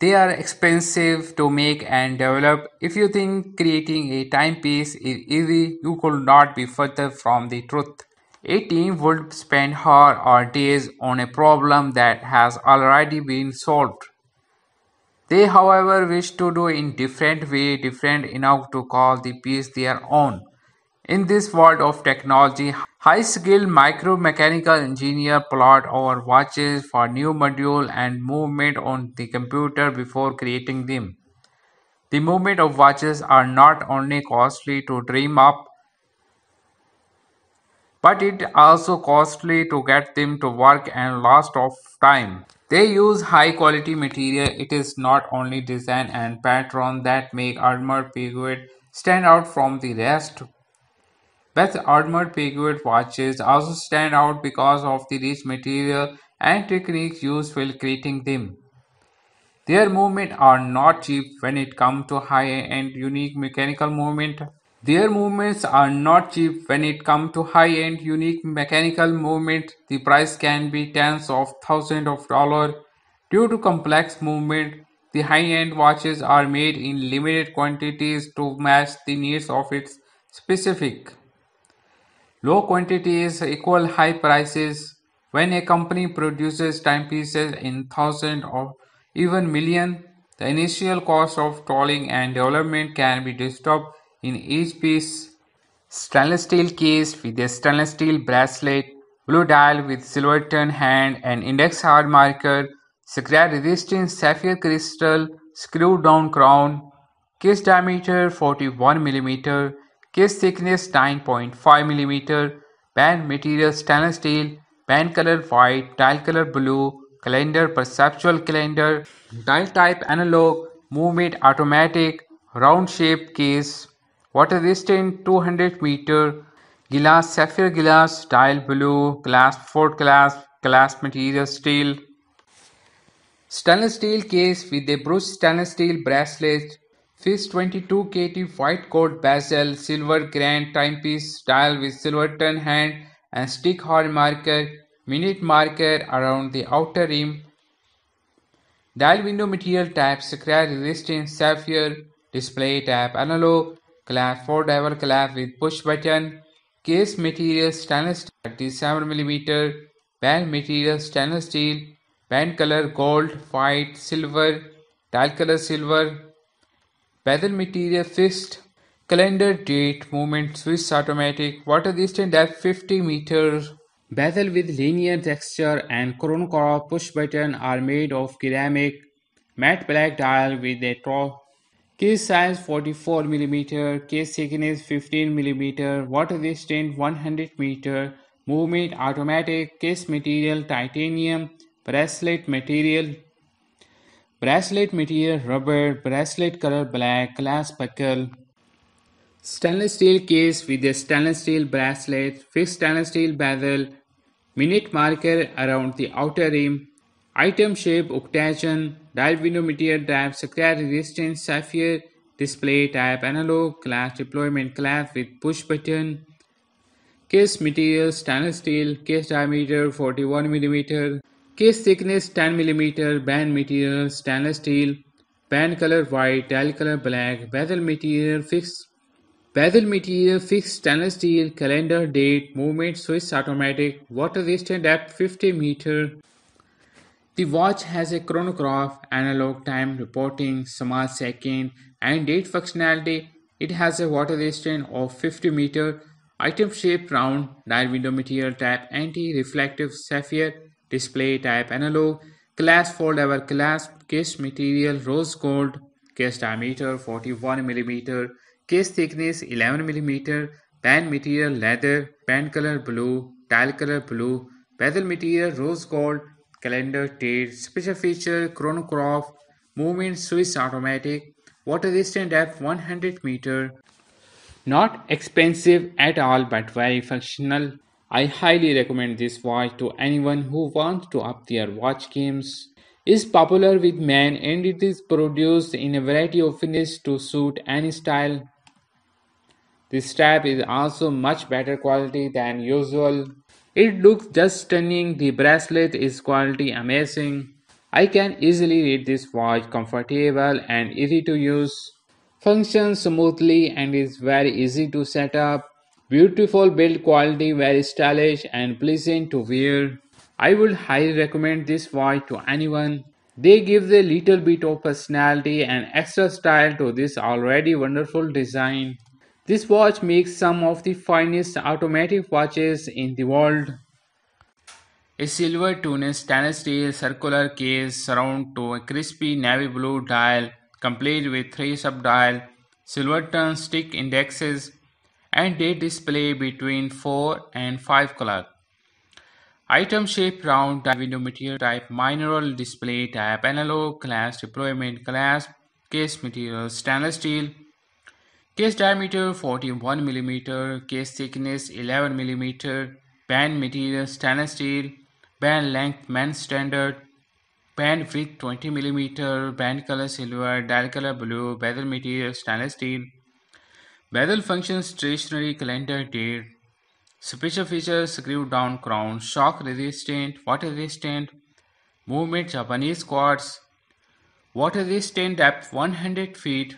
They are expensive to make and develop. If you think creating a timepiece is easy, you could not be further from the truth. A team would spend hours or days on a problem that has already been solved. They, however, wish to do in different way, different enough to call the piece their own. In this world of technology, high-skilled micro mechanical engineer plot our watches for new module and movement on the computer before creating them. The movement of watches are not only costly to dream up, but it also costly to get them to work and last of time. They use high quality material. It is not only design and pattern that make armor piguet stand out from the rest Best armored Peugeot watches also stand out because of the rich material and techniques used while creating them. Their movements are not cheap when it comes to high-end unique mechanical movement. Their movements are not cheap when it comes to high-end unique mechanical movement. The price can be tens of thousands of dollars due to complex movement. The high-end watches are made in limited quantities to match the needs of its specific Low quantities equal high prices. When a company produces timepieces in thousands or even million, the initial cost of tolling and development can be disturbed in each piece. Stainless steel case with a stainless steel bracelet, blue dial with silver turn hand and index hard marker, scratch resistant sapphire crystal, screw down crown, case diameter 41 millimeter. Case thickness 9.5 mm. Band material stainless steel. Band color white. Dial color blue. Calendar perceptual calendar. Dial type analog. Movement automatic. Round shape case. Water resistant 200 meter. Glass sapphire glass. Dial blue. Glass fourth glass. Glass material steel. Stainless steel case with a brushed stainless steel bracelet FIS 22 kt white coat bezel, silver grand timepiece dial with silver turn hand and stick horn marker, minute marker around the outer rim. Dial window material type scratch resistant sapphire, display type analog, clasp double clasp with push button, case material stainless steel 37 mm, band material stainless steel, band color gold, white, silver, dial color silver, weather material fist, calendar date, movement, Swiss automatic, water distance at 50 meters. Bezel with linear texture and chronograph push button are made of ceramic matte black dial with a top Case size 44 mm, case thickness 15 mm, water resistant 100 meter. movement automatic, case material titanium, bracelet material Bracelet material rubber, bracelet color black, glass buckle. Stainless steel case with a stainless steel bracelet, fixed stainless steel bezel, minute marker around the outer rim, item shape octagon, dial window material type, scratch resistance, sapphire display type, analog glass deployment glass with push button, case material stainless steel, case diameter 41 mm, Case thickness 10 mm, band material stainless steel, band color white, dial color black, bezel material fixed bezel material fixed stainless steel, calendar date, movement Swiss automatic, water resistant at 50 meter. The watch has a chronograph, analog time reporting, smart second and date functionality. It has a water resistance of 50 meter, item shape round, dial window material type anti-reflective sapphire display type analog, class foldable class, case material rose gold, case diameter 41 millimeter, case thickness 11 millimeter, band material leather, band color blue, tile color blue, bezel material rose gold, calendar date, special feature chronograph, movement Swiss automatic, water resistant depth 100 meter. Not expensive at all but very functional I highly recommend this watch to anyone who wants to up their watch games. It's popular with men and it is produced in a variety of finishes to suit any style. This strap is also much better quality than usual. It looks just stunning. The bracelet is quality amazing. I can easily read this watch comfortable and easy to use. Functions smoothly and is very easy to set up. Beautiful build quality, very stylish and pleasant to wear. I would highly recommend this watch to anyone. They give a little bit of personality and extra style to this already wonderful design. This watch makes some of the finest automatic watches in the world. A silver tone stainless steel circular case surround to a crispy navy blue dial complete with three silver turn stick indexes and they display between 4 and 5 color. Item shape round type window material type mineral display type analog class deployment class case material stainless steel case diameter 41 mm case thickness 11 mm band material stainless steel band length man standard band width 20 mm band color silver dial color blue bezel material stainless steel Bezel functions stationary calendar date. Special features screw down crown, shock resistant, water resistant, movement Japanese quartz, water resistant depth 100 feet,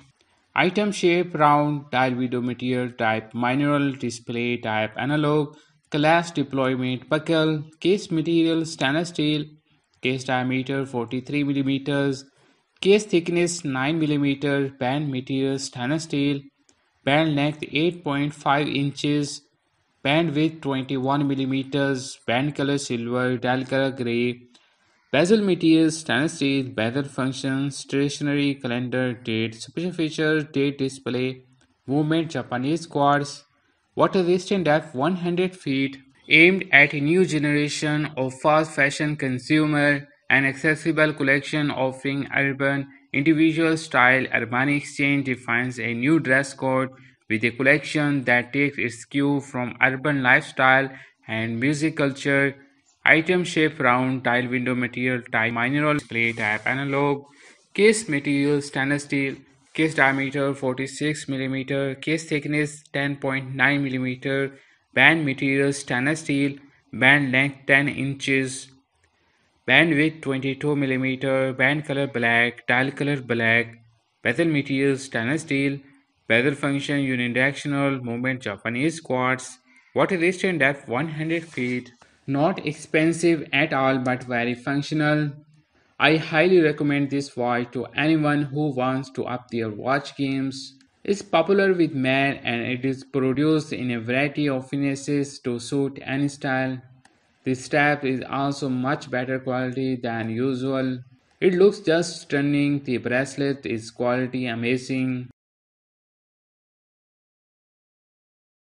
item shape round, dial video material type, mineral. display type, analog, class deployment, buckle, case material stainless steel, case diameter 43 mm, case thickness 9 mm, band material stainless steel band length 8.5 inches, band width 21 millimeters, band color silver, dial color gray, bezel materials, stainless steel, bezel functions stationary calendar, date, special features date display, movement, Japanese quads, water resistant depth 100 feet, aimed at a new generation of fast fashion consumer, an accessible collection offering urban Individual style Urban Exchange defines a new dress code with a collection that takes its cue from urban lifestyle and music culture. Item shape round, tile window material, type mineral, display type analog, case material stainless steel, case diameter 46 mm, case thickness 10.9 mm, band material stainless steel, band length 10 inches bandwidth 22 mm, band color black, tile color black, bezel material stainless steel, bezel function unidirectional, movement Japanese quartz, water resistant depth 100 feet. Not expensive at all but very functional. I highly recommend this watch to anyone who wants to up their watch games. It's popular with men and it is produced in a variety of finishes to suit any style. This strap is also much better quality than usual. It looks just stunning. The bracelet is quality amazing.